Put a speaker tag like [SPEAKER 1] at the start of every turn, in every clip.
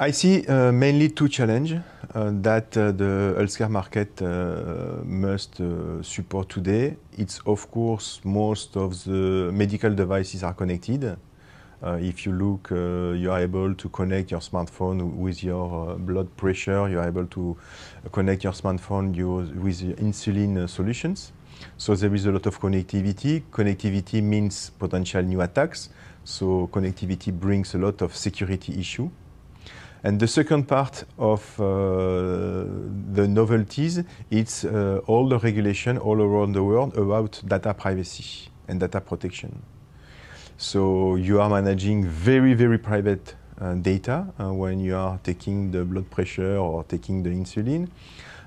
[SPEAKER 1] I see uh, mainly two challenges uh, that uh, the healthcare market uh, must uh, support today. It's of course most of the medical devices are connected. Uh, if you look, you are able to connect your smartphone with your blood pressure. You are able to connect your smartphone with insulin solutions. So there is a lot of connectivity. Connectivity means potential new attacks. So connectivity brings a lot of security issue. And the second part of uh, the novelties, it's uh, all the regulation all around the world about data privacy and data protection. So you are managing very, very private uh, data uh, when you are taking the blood pressure or taking the insulin.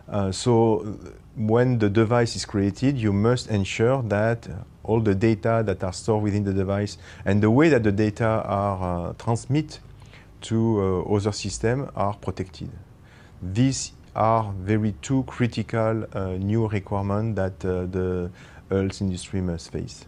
[SPEAKER 1] Uh, so uh, when the device is created, you must ensure that all the data that are stored within the device and the way that the data are transmitted to uh, other systems are protected. These are very two critical uh, new requirements that uh, the health industry must face.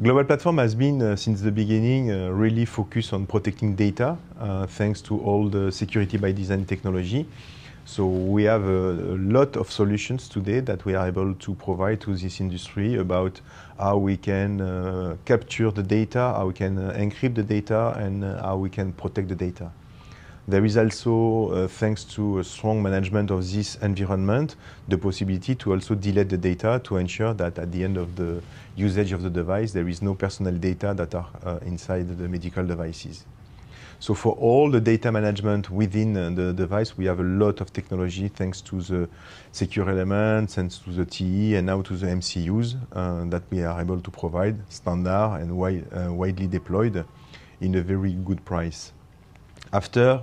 [SPEAKER 1] Global Platform has been, uh, since the beginning, uh, really focused on protecting data, uh, thanks to all the security by design technology. So we have a, a, lot of solutions today that we are able to provide to this industry about how we can uh, capture the data, how we can uh, encrypt the data, and uh, how we can protect the data. There is also, uh, thanks to a strong management of this environment, the possibility to also delete the data to ensure that at the end of the usage of the device, there is no personal data that are uh, inside the medical devices. So for all the data management within uh, the device, we have a lot of technology thanks to the secure elements, and to the TE, and now to the MCUs uh, that we are able to provide, standard and uh, widely deployed in a very good price. After,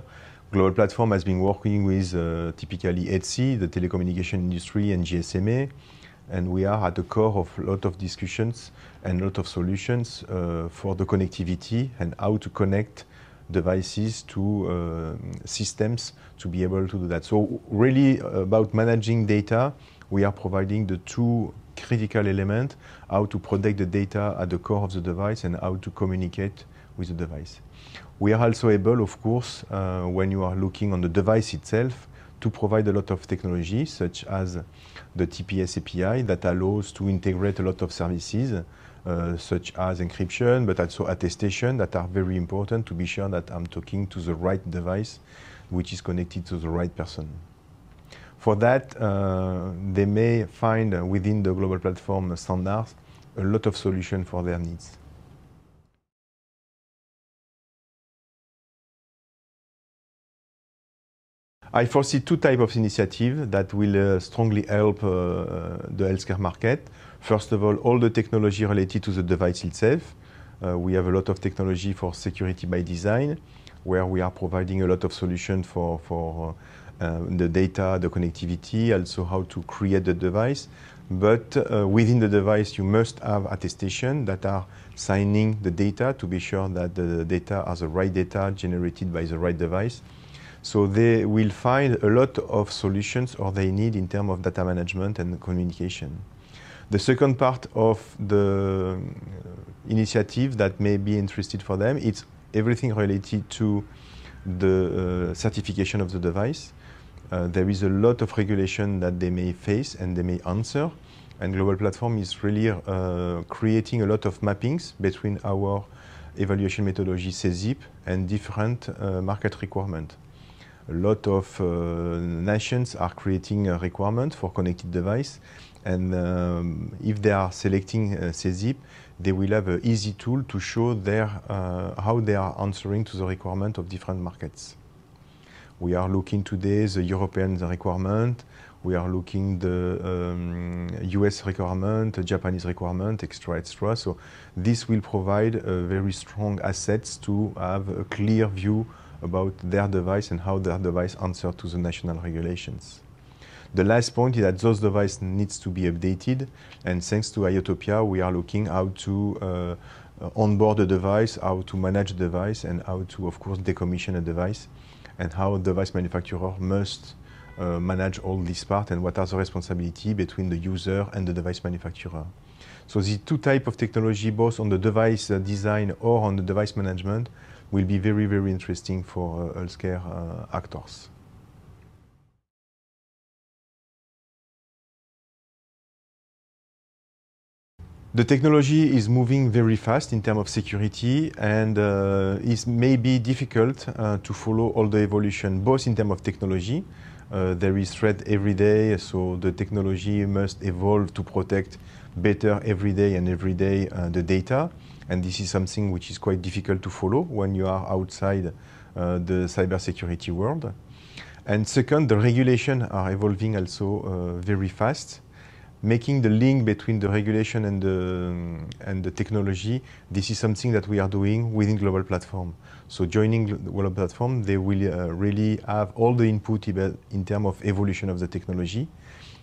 [SPEAKER 1] Global Platform has been working with uh, typically Etsy, the telecommunication industry, and GSMA, and we are at the core of a lot of discussions and a lot of solutions uh, for the connectivity and how to connect devices to uh, systems to be able to do that. So really about managing data, we are providing the two critical elements, how to protect the data at the core of the device and how to communicate with the device. We are also able, of course, uh, when you are looking on the device itself, to provide a lot of technology, such as the TPS API that allows to integrate a lot of services, uh, such as encryption, but also attestation that are very important to be sure that I'm talking to the right device, which is connected to the right person. For that, uh, they may find uh, within the global platform standards a lot of solutions for their needs. I foresee two types of initiatives that will uh, strongly help uh, uh, the healthcare market. First of all, all the technology related to the device itself. we have a lot of technology for security by design, where we are providing a lot of solutions for, for the data, the connectivity, also how to create the device. But uh, within the device, you must have attestation that are signing the data to be sure that the data are the right data generated by the right device. So they will find a lot of solutions or they need in terms of data management and communication. The second part of the uh, initiative that may be interested for them is everything related to the uh, certification of the device. Uh, there is a lot of regulation that they may face and they may answer. And Global Platform is really uh, creating a lot of mappings between our evaluation methodology CZIP and different uh, market requirements a lot of uh, nations are creating a requirement for connected device. And um, if they are selecting uh, CZIP, they will have an easy tool to show their, uh, how they are answering to the requirement of different markets. We are looking today the European requirement, we are looking the um, US requirement, the Japanese requirement, etc., etc. So this will provide uh, very strong assets to have a clear view about their device and how their device answer to the national regulations. The last point is that those devices needs to be updated, and thanks to IOTOPIA, we are looking how to uh, onboard a device, how to manage a device, and how to, of course, decommission a device, and how a device manufacturer must uh, manage all these parts and what are the responsibility between the user and the device manufacturer. So the two type of technology, both on the device uh, design or on the device management, will be very, very interesting for uh, healthcare uh, actors. The technology is moving very fast in terms of security and uh, it may be difficult uh, to follow all the evolution, both in terms of technology. Uh, there is threat every day, so the technology must evolve to protect better every day and every day uh, the data. And this is something which is quite difficult to follow when you are outside uh, the cybersecurity world. And second, the regulation are evolving also uh, very fast. Making the link between the regulation and the, um, and the technology, this is something that we are doing within Global Platform. So joining Global Platform, they will uh, really have all the input in terms of evolution of the technology,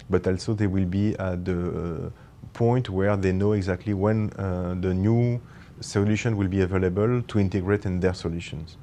[SPEAKER 1] but also they will be at the uh, point where they know exactly when uh, the new solution will be available to integrate in their solutions.